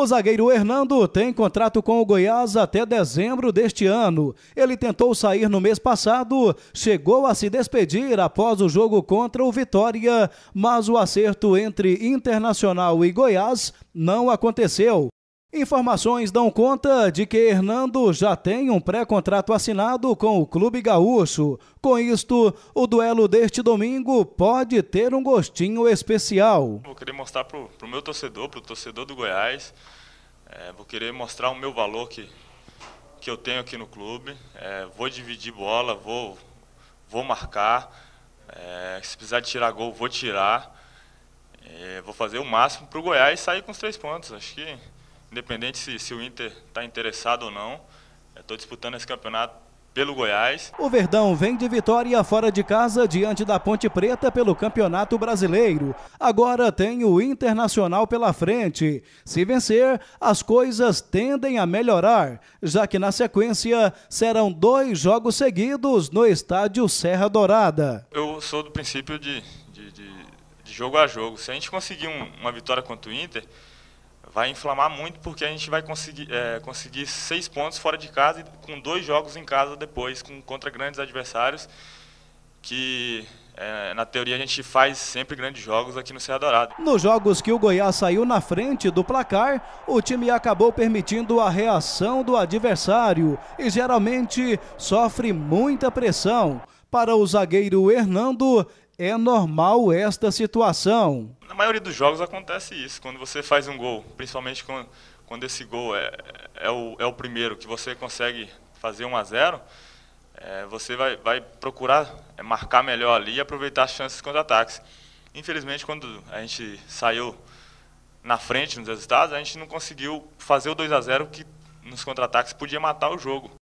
O zagueiro Hernando tem contrato com o Goiás até dezembro deste ano. Ele tentou sair no mês passado, chegou a se despedir após o jogo contra o Vitória, mas o acerto entre Internacional e Goiás não aconteceu. Informações dão conta de que Hernando já tem um pré-contrato assinado com o Clube Gaúcho. Com isto, o duelo deste domingo pode ter um gostinho especial. Vou querer mostrar para o meu torcedor, para o torcedor do Goiás, é, vou querer mostrar o meu valor que, que eu tenho aqui no clube. É, vou dividir bola, vou, vou marcar. É, se precisar tirar gol, vou tirar. É, vou fazer o máximo para o Goiás sair com os três pontos. Acho que independente se, se o Inter está interessado ou não. Estou disputando esse campeonato pelo Goiás. O Verdão vem de vitória fora de casa diante da Ponte Preta pelo Campeonato Brasileiro. Agora tem o Internacional pela frente. Se vencer, as coisas tendem a melhorar, já que na sequência serão dois jogos seguidos no estádio Serra Dourada. Eu sou do princípio de, de, de, de jogo a jogo. Se a gente conseguir um, uma vitória contra o Inter vai inflamar muito porque a gente vai conseguir, é, conseguir seis pontos fora de casa e com dois jogos em casa depois, com, contra grandes adversários, que é, na teoria a gente faz sempre grandes jogos aqui no Serra Dourada. Nos jogos que o Goiás saiu na frente do placar, o time acabou permitindo a reação do adversário e geralmente sofre muita pressão. Para o zagueiro Hernando, é normal esta situação. Na maioria dos jogos acontece isso, quando você faz um gol, principalmente quando, quando esse gol é, é, o, é o primeiro, que você consegue fazer 1 a 0 é, você vai, vai procurar é, marcar melhor ali e aproveitar as chances contra ataques. Infelizmente, quando a gente saiu na frente nos resultados, a gente não conseguiu fazer o 2 a 0 que nos contra-ataques podia matar o jogo.